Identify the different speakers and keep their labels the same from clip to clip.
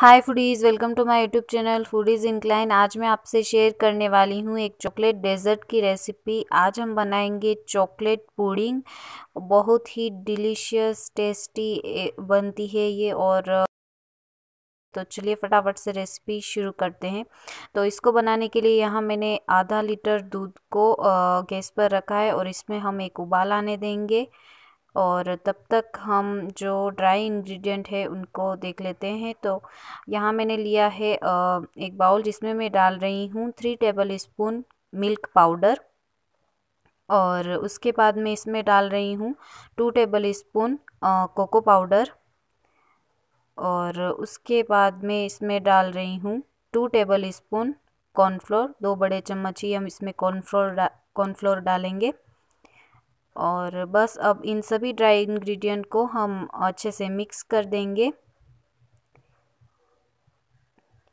Speaker 1: hi foodies welcome to my YouTube channel foodies incline आज मैं आपसे शेयर करने वाली हूँ एक चॉकलेट डेजर्ट की रेसिपी आज हम बनाएंगे चॉकलेट पुडिंग बहुत ही डिलीशियस टेस्टी बनती है ये और तो चलिए फटाफट से रेसिपी शुरू करते हैं तो इसको बनाने के लिए यहाँ मैंने आधा लीटर दूध को गैस पर रखा है और इसमें हम एक उबाल आने देंगे और तब तक हम जो ड्राई इंग्रेडिएंट है उनको देख लेते हैं तो यहाँ मैंने लिया है एक बाउल जिसमें मैं डाल रही हूँ three tablespoon milk powder और उसके बाद मैं इसमें डाल रही हूँ two tablespoon cocoa powder और उसके बाद मैं इसमें डाल रही हूँ टू टेबल स्पून कॉर्नफ्लोर दो बड़े चम्मच ही हम इसमें कॉर्नफ्लोर डा कॉर्नफ्लोर डालेंगे और बस अब इन सभी ड्राई इंग्रेडिएंट को हम अच्छे से मिक्स कर देंगे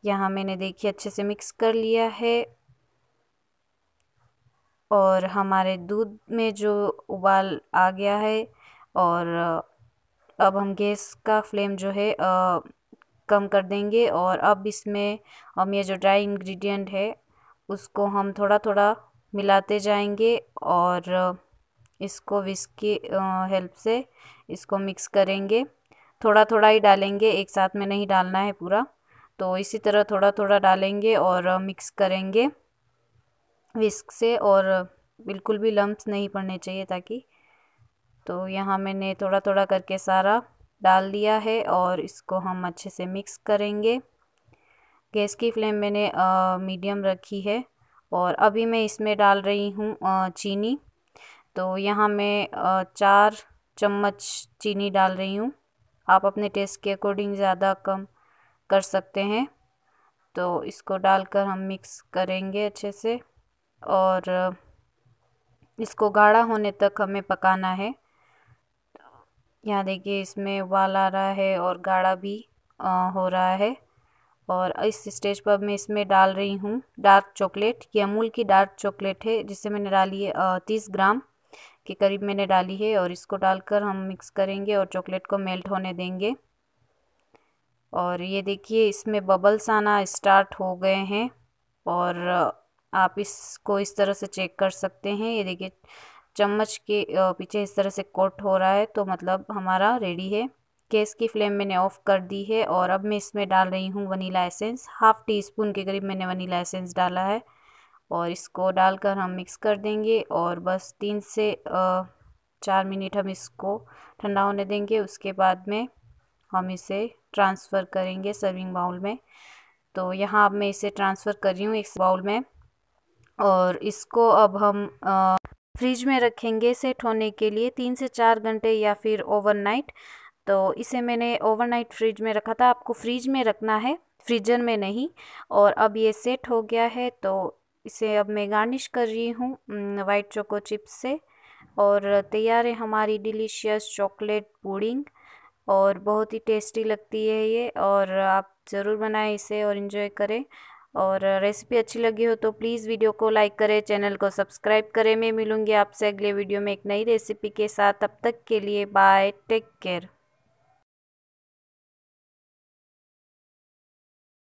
Speaker 1: यहाँ मैंने देखिए अच्छे से मिक्स कर लिया है और हमारे दूध में जो उबाल आ गया है और अब हम गैस का फ्लेम जो है आ, कम कर देंगे और अब इसमें हम ये जो ड्राई इंग्रेडिएंट है उसको हम थोड़ा थोड़ा मिलाते जाएंगे और इसको विस्क की हेल्प से इसको मिक्स करेंगे थोड़ा थोड़ा ही डालेंगे एक साथ में नहीं डालना है पूरा तो इसी तरह थोड़ा थोड़ा डालेंगे और मिक्स करेंगे विस्क से और बिल्कुल भी लम्ब नहीं पड़ने चाहिए ताकि तो यहाँ मैंने थोड़ा थोड़ा करके सारा डाल दिया है और इसको हम अच्छे से मिक्स करेंगे गैस की फ्लेम मैंने मीडियम रखी है और अभी मैं इसमें डाल रही हूँ चीनी तो यहाँ मैं चार चम्मच चीनी डाल रही हूँ आप अपने टेस्ट के अकॉर्डिंग ज़्यादा कम कर सकते हैं तो इसको डालकर हम मिक्स करेंगे अच्छे से और इसको गाढ़ा होने तक हमें पकाना है यहाँ देखिए इसमें उबाल आ रहा है और गाढ़ा भी आ, हो रहा है और इस स्टेज पर मैं इसमें डाल रही हूँ डार्क चॉकलेट ये अमूल की डार्क चॉकलेट है जिसे मैंने डाली है तीस ग्राम के करीब मैंने डाली है और इसको डालकर हम मिक्स करेंगे और चॉकलेट को मेल्ट होने देंगे और ये देखिए इसमें बबल्स आना स्टार्ट हो गए हैं और आप इसको इस तरह से चेक कर सकते हैं ये देखिए चम्मच के पीछे इस तरह से कोट हो रहा है तो मतलब हमारा रेडी है गैस की फ्लेम मैंने ऑफ़ कर दी है और अब मैं इसमें डाल रही हूँ vanilla essence half teaspoon के करीब मैंने वनीला एसेंस डाला है और इसको डालकर हम मिक्स कर देंगे और बस तीन से चार मिनट हम इसको ठंडा होने देंगे उसके बाद में हम इसे ट्रांसफ़र करेंगे सर्विंग बाउल में तो यहाँ अब मैं इसे ट्रांसफ़र कर रही हूँ एक बाउल में और इसको अब हम फ्रिज में रखेंगे सेट होने के लिए तीन से चार घंटे या फिर ओवरनाइट तो इसे मैंने ओवरनाइट फ्रिज में रखा था आपको फ्रिज में रखना है फ्रीजर में नहीं और अब ये सेट हो गया है तो इसे अब मैं गार्निश कर रही हूँ वाइट चोको चिप्स से और तैयार है हमारी डिलीशियस चॉकलेट पुडिंग और बहुत ही टेस्टी लगती है ये और आप ज़रूर बनाएं इसे और इन्जॉय करें और रेसिपी अच्छी लगी हो तो प्लीज़ वीडियो को लाइक करें चैनल को सब्सक्राइब करें मैं मिलूँगी आपसे अगले वीडियो में एक नई रेसिपी के साथ अब तक के लिए बाय टेक केयर